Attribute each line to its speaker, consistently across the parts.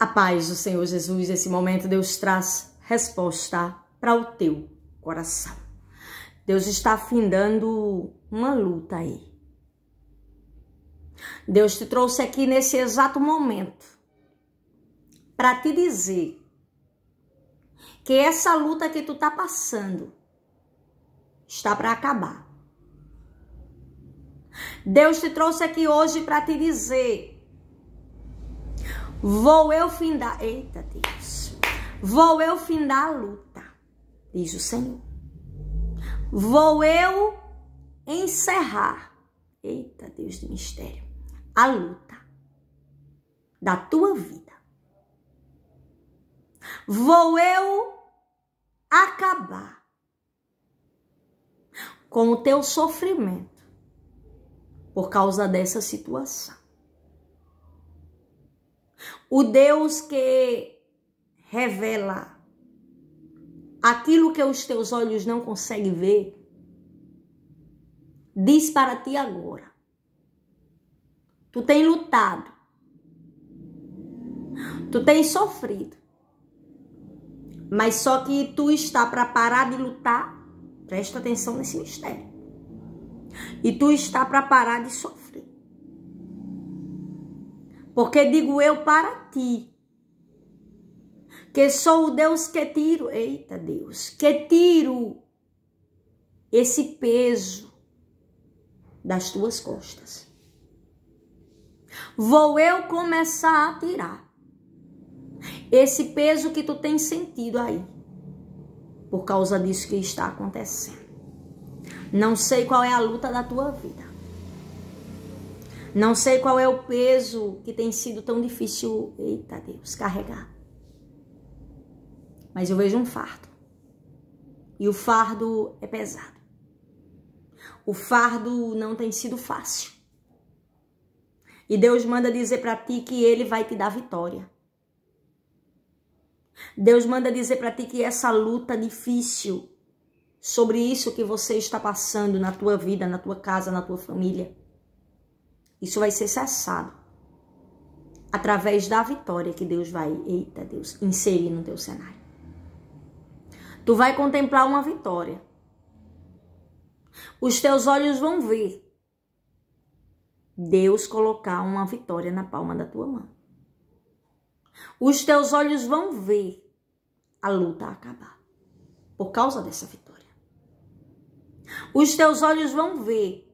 Speaker 1: A paz do Senhor Jesus, nesse momento, Deus traz resposta para o teu coração. Deus está afindando uma luta aí. Deus te trouxe aqui nesse exato momento para te dizer que essa luta que tu tá passando está para acabar. Deus te trouxe aqui hoje para te dizer Vou eu findar. Eita Deus. Vou eu findar a luta, diz o Senhor. Vou eu encerrar. Eita Deus de mistério. A luta da tua vida. Vou eu acabar com o teu sofrimento por causa dessa situação. O Deus que revela aquilo que os teus olhos não conseguem ver, diz para ti agora. Tu tem lutado. Tu tem sofrido. Mas só que tu está para parar de lutar. Presta atenção nesse mistério. E tu está para parar de sofrer. Porque digo eu para ti, que sou o Deus que tiro, eita Deus, que tiro esse peso das tuas costas. Vou eu começar a tirar esse peso que tu tem sentido aí, por causa disso que está acontecendo. Não sei qual é a luta da tua vida. Não sei qual é o peso que tem sido tão difícil, eita Deus, carregar. Mas eu vejo um fardo. E o fardo é pesado. O fardo não tem sido fácil. E Deus manda dizer para ti que ele vai te dar vitória. Deus manda dizer para ti que essa luta difícil sobre isso que você está passando na tua vida, na tua casa, na tua família, isso vai ser cessado através da vitória que Deus vai, eita Deus, inserir no teu cenário. Tu vai contemplar uma vitória. Os teus olhos vão ver Deus colocar uma vitória na palma da tua mão. Os teus olhos vão ver a luta acabar por causa dessa vitória. Os teus olhos vão ver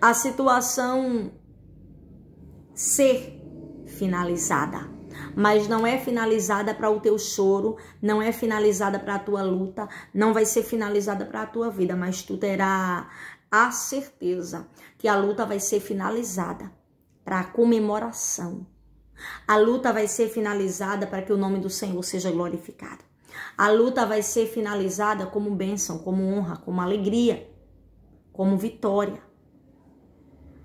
Speaker 1: a situação ser finalizada. Mas não é finalizada para o teu choro, não é finalizada para a tua luta, não vai ser finalizada para a tua vida, mas tu terá a certeza que a luta vai ser finalizada para a comemoração. A luta vai ser finalizada para que o nome do Senhor seja glorificado. A luta vai ser finalizada como bênção, como honra, como alegria, como vitória.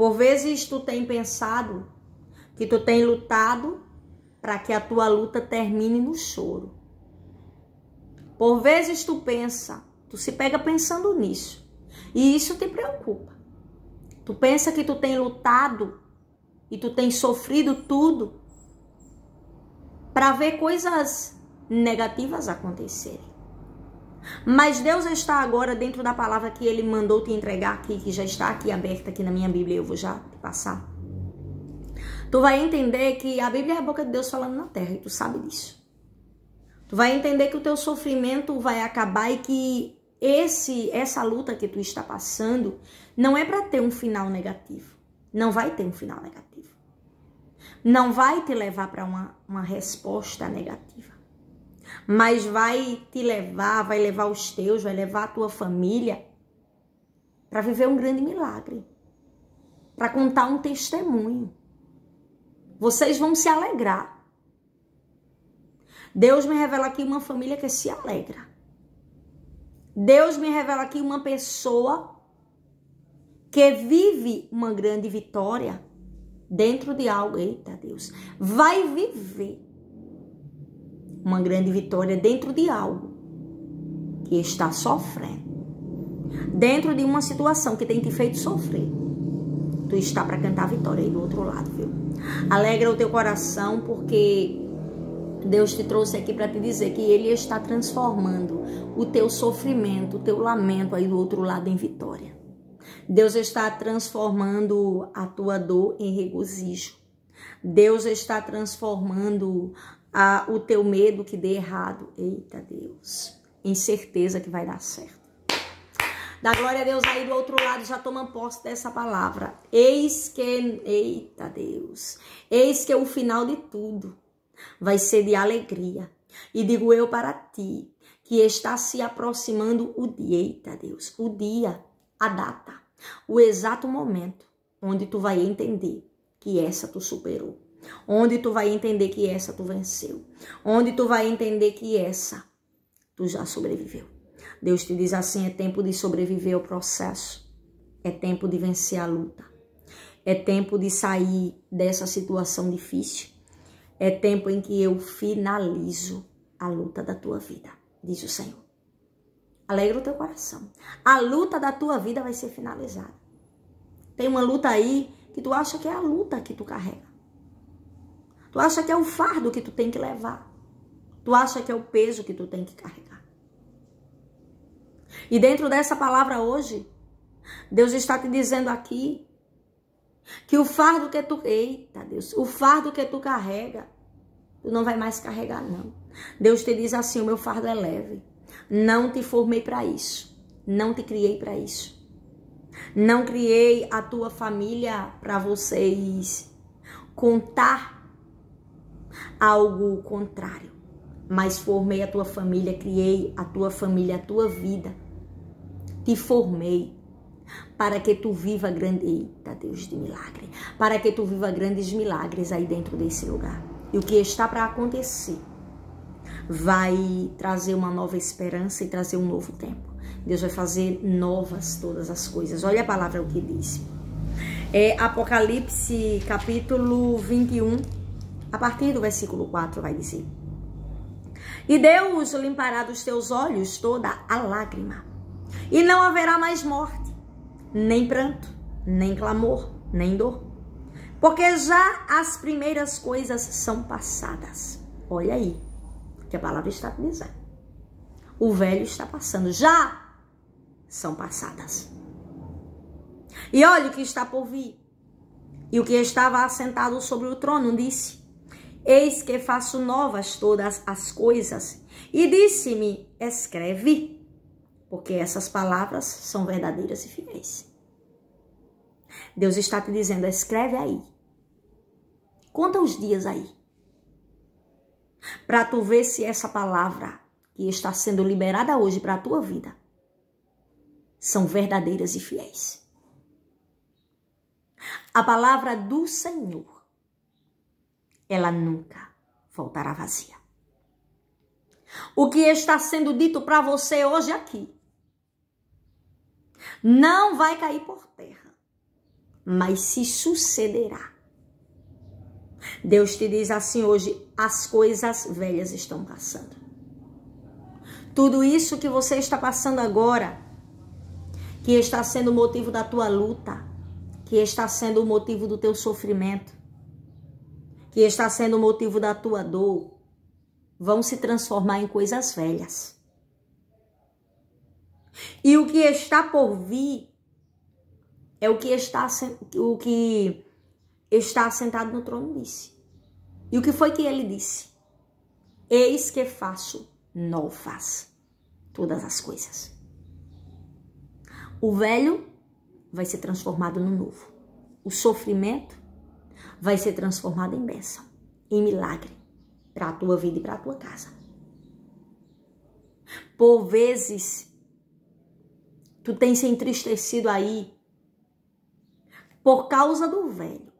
Speaker 1: Por vezes tu tem pensado que tu tem lutado para que a tua luta termine no choro. Por vezes tu pensa, tu se pega pensando nisso. E isso te preocupa. Tu pensa que tu tem lutado e tu tem sofrido tudo para ver coisas negativas acontecerem. Mas Deus está agora dentro da palavra que ele mandou te entregar aqui, que já está aqui aberta aqui na minha Bíblia, eu vou já te passar. Tu vai entender que a Bíblia é a boca de Deus falando na terra, e tu sabe disso. Tu vai entender que o teu sofrimento vai acabar e que esse essa luta que tu está passando não é para ter um final negativo. Não vai ter um final negativo. Não vai te levar para uma, uma resposta negativa mas vai te levar, vai levar os teus, vai levar a tua família para viver um grande milagre, para contar um testemunho. Vocês vão se alegrar. Deus me revela aqui uma família que se alegra. Deus me revela aqui uma pessoa que vive uma grande vitória dentro de algo. Eita, Deus. Vai viver uma grande vitória dentro de algo que está sofrendo. Dentro de uma situação que tem te feito sofrer. Tu está para cantar a vitória aí do outro lado, viu? Alegra o teu coração porque Deus te trouxe aqui para te dizer que Ele está transformando o teu sofrimento, o teu lamento aí do outro lado em vitória. Deus está transformando a tua dor em regozijo. Deus está transformando o teu medo que dê errado. Eita Deus, incerteza que vai dar certo. Da glória a Deus aí do outro lado já toma posse dessa palavra. Eis que, eita Deus, eis que o final de tudo vai ser de alegria. E digo eu para ti, que está se aproximando o dia, eita Deus, o dia, a data, o exato momento onde tu vai entender que essa tu superou. Onde tu vai entender que essa tu venceu. Onde tu vai entender que essa tu já sobreviveu. Deus te diz assim: é tempo de sobreviver ao processo. É tempo de vencer a luta. É tempo de sair dessa situação difícil. É tempo em que eu finalizo a luta da tua vida, diz o Senhor. Alegra o teu coração. A luta da tua vida vai ser finalizada. Tem uma luta aí que tu acha que é a luta que tu carrega. Tu acha que é o fardo que tu tem que levar. Tu acha que é o peso que tu tem que carregar. E dentro dessa palavra hoje, Deus está te dizendo aqui que o fardo que tu, eita Deus, o fardo que tu carrega, tu não vai mais carregar não. Deus te diz assim, o meu fardo é leve. Não te formei para isso. Não te criei para isso. Não criei a tua família para vocês contar algo contrário. Mas formei a tua família, criei a tua família, a tua vida. Te formei para que tu viva grande, eita Deus de milagre, para que tu viva grandes milagres aí dentro desse lugar. E o que está para acontecer vai trazer uma nova esperança e trazer um novo tempo. Deus vai fazer novas todas as coisas. Olha a palavra o que diz. É Apocalipse capítulo 21, a partir do versículo 4 vai dizer: E Deus limpará dos teus olhos toda a lágrima, e não haverá mais morte, nem pranto, nem clamor, nem dor, porque já as primeiras coisas são passadas. Olha aí que a palavra está dizendo. O velho está passando, já são passadas. E olha o que está por vir. E o que estava assentado sobre o trono disse: Eis que faço novas todas as coisas. E disse-me: Escreve, porque essas palavras são verdadeiras e fiéis. Deus está te dizendo: escreve aí. Conta os dias aí. Para tu ver se essa palavra que está sendo liberada hoje para a tua vida são verdadeiras e fiéis. A palavra do Senhor ela nunca voltará vazia. O que está sendo dito para você hoje aqui não vai cair por terra, mas se sucederá. Deus te diz assim hoje: as coisas velhas estão passando. Tudo isso que você está passando agora, que está sendo o motivo da tua luta, que está sendo o motivo do teu sofrimento, que está sendo o motivo da tua dor vão se transformar em coisas velhas. E o que está por vir é o que está o que está sentado no trono disse. E o que foi que ele disse? Eis que faço novas todas as coisas. O velho vai ser transformado no novo. O sofrimento vai ser transformada em bênção, em milagre para a tua vida e para a tua casa. Por vezes, tu tens se entristecido aí por causa do velho.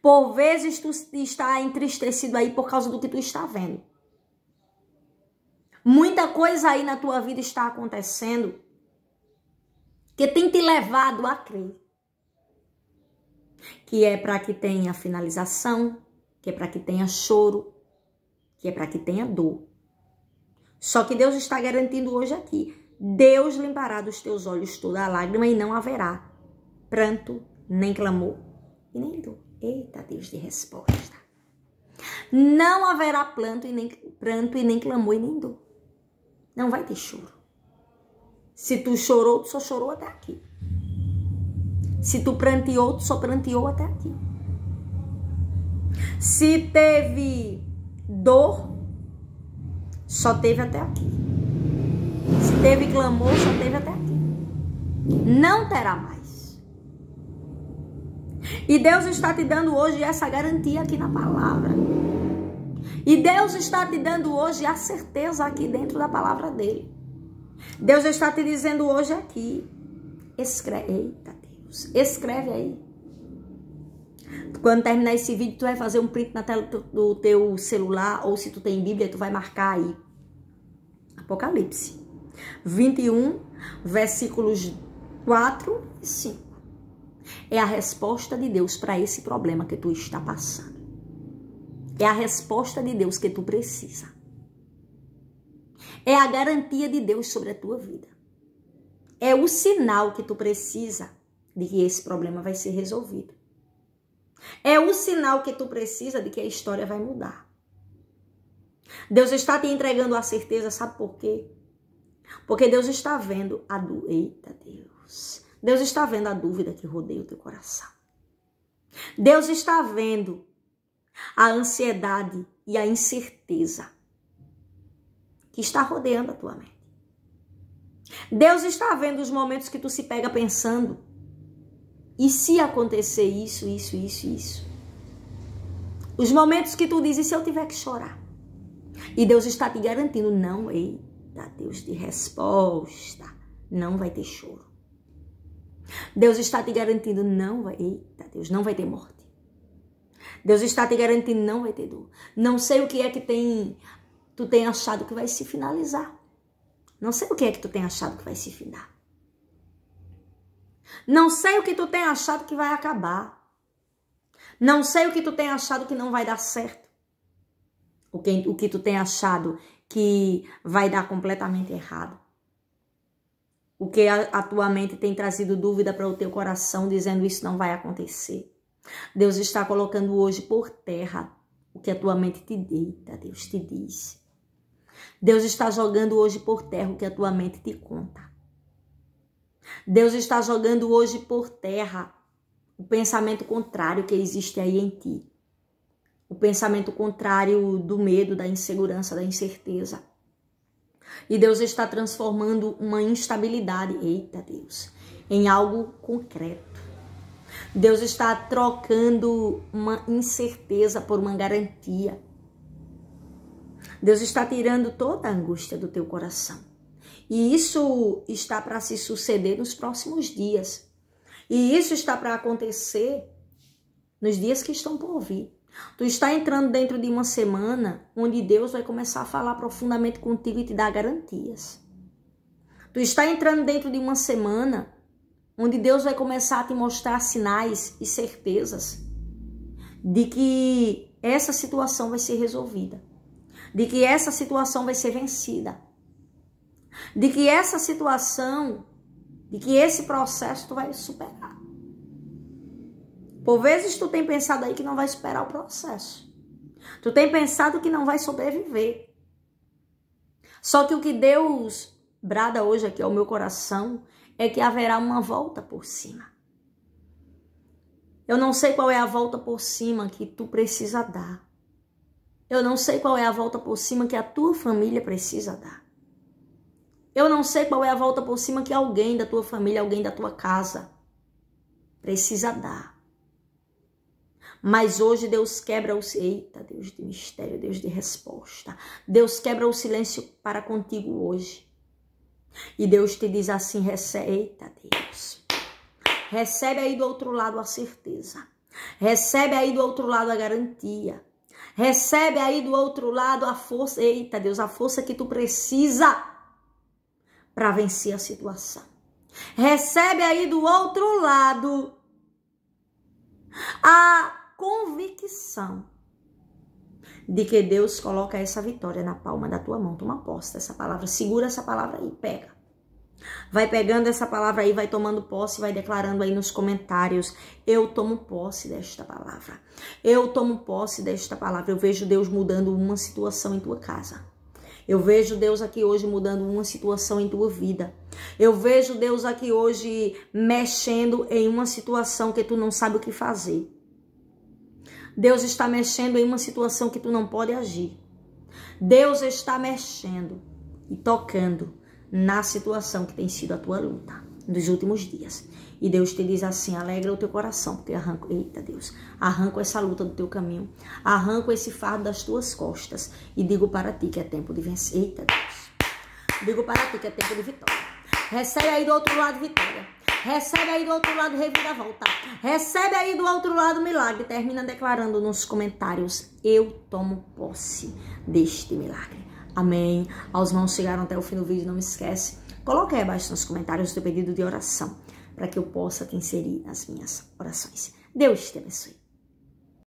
Speaker 1: Por vezes, tu está entristecido aí por causa do que tu está vendo. Muita coisa aí na tua vida está acontecendo que tem te levado a crer que é para que tenha finalização, que é para que tenha choro, que é para que tenha dor. Só que Deus está garantindo hoje aqui: Deus limpará dos teus olhos toda a lágrima e não haverá pranto, nem clamor e nem dor. Eita, Deus de resposta. Não haverá pranto e nem, pranto e nem clamor e nem dor. Não vai ter choro. Se tu chorou, tu só chorou até aqui. Se tu pranteou, tu só pranteou até aqui. Se teve dor, só teve até aqui. Se teve clamor, só teve até aqui. Não terá mais. E Deus está te dando hoje essa garantia aqui na palavra. E Deus está te dando hoje a certeza aqui dentro da palavra dele. Deus está te dizendo hoje aqui. Escreve. Eita. Escreve aí. Quando terminar esse vídeo, tu vai fazer um print na tela do teu celular, ou se tu tem Bíblia, tu vai marcar aí. Apocalipse 21, versículos 4 e 5. É a resposta de Deus para esse problema que tu está passando. É a resposta de Deus que tu precisa. É a garantia de Deus sobre a tua vida. É o sinal que tu precisa de que esse problema vai ser resolvido. É o sinal que tu precisa de que a história vai mudar. Deus está te entregando a certeza, sabe por quê? Porque Deus está vendo a dúvida Eita Deus. Deus está vendo a dúvida que rodeia o teu coração. Deus está vendo a ansiedade e a incerteza que está rodeando a tua mente. Deus está vendo os momentos que tu se pega pensando e se acontecer isso, isso, isso, isso? Os momentos que tu dizes, se eu tiver que chorar? E Deus está te garantindo, não, eita, Deus de resposta, não vai ter choro. Deus está te garantindo, não vai, eita, Deus, não vai ter morte. Deus está te garantindo, não vai ter dor. Não sei o que é que tem, tu tem achado que vai se finalizar. Não sei o que é que tu tem achado que vai se finalizar. Não sei o que tu tem achado que vai acabar. Não sei o que tu tem achado que não vai dar certo. O que, o que tu tem achado que vai dar completamente errado. O que a, a tua mente tem trazido dúvida para o teu coração, dizendo isso não vai acontecer. Deus está colocando hoje por terra o que a tua mente te deita, Deus te diz. Deus está jogando hoje por terra o que a tua mente te conta. Deus está jogando hoje por terra o pensamento contrário que existe aí em ti. O pensamento contrário do medo, da insegurança, da incerteza. E Deus está transformando uma instabilidade, eita Deus, em algo concreto. Deus está trocando uma incerteza por uma garantia. Deus está tirando toda a angústia do teu coração. E isso está para se suceder nos próximos dias. E isso está para acontecer nos dias que estão por vir. Tu está entrando dentro de uma semana onde Deus vai começar a falar profundamente contigo e te dar garantias. Tu está entrando dentro de uma semana onde Deus vai começar a te mostrar sinais e certezas de que essa situação vai ser resolvida, de que essa situação vai ser vencida, de que essa situação, de que esse processo tu vai superar. Por vezes tu tem pensado aí que não vai superar o processo. Tu tem pensado que não vai sobreviver. Só que o que Deus brada hoje aqui ao meu coração é que haverá uma volta por cima. Eu não sei qual é a volta por cima que tu precisa dar. Eu não sei qual é a volta por cima que a tua família precisa dar. Eu não sei qual é a volta por cima que alguém da tua família, alguém da tua casa precisa dar. Mas hoje Deus quebra o eita, Deus de mistério, Deus de resposta. Deus quebra o silêncio para contigo hoje. E Deus te diz assim, receita, eita Deus. Recebe aí do outro lado a certeza. Recebe aí do outro lado a garantia. Recebe aí do outro lado a força, eita Deus, a força que tu precisa para vencer a situação. Recebe aí do outro lado a convicção de que Deus coloca essa vitória na palma da tua mão. Toma posse dessa palavra, segura essa palavra aí, pega. Vai pegando essa palavra aí, vai tomando posse, vai declarando aí nos comentários. Eu tomo posse desta palavra. Eu tomo posse desta palavra. Eu vejo Deus mudando uma situação em tua casa. Eu vejo Deus aqui hoje mudando uma situação em tua vida. Eu vejo Deus aqui hoje mexendo em uma situação que tu não sabe o que fazer. Deus está mexendo em uma situação que tu não pode agir. Deus está mexendo e tocando na situação que tem sido a tua luta nos últimos dias. E Deus te diz assim: alegra o teu coração, porque arranco, eita Deus, arranco essa luta do teu caminho, arranco esse fardo das tuas costas e digo para ti que é tempo de vencer. Eita Deus, digo para ti que é tempo de vitória. Recebe aí do outro lado vitória. Recebe aí do outro lado reviravolta. Recebe aí do outro lado milagre. Termina declarando nos comentários: Eu tomo posse deste milagre. Amém. Aos mãos chegaram até o fim do vídeo, não esquece. Coloque aí abaixo nos comentários o teu pedido de oração para que eu possa te inserir nas minhas orações. Deus te abençoe.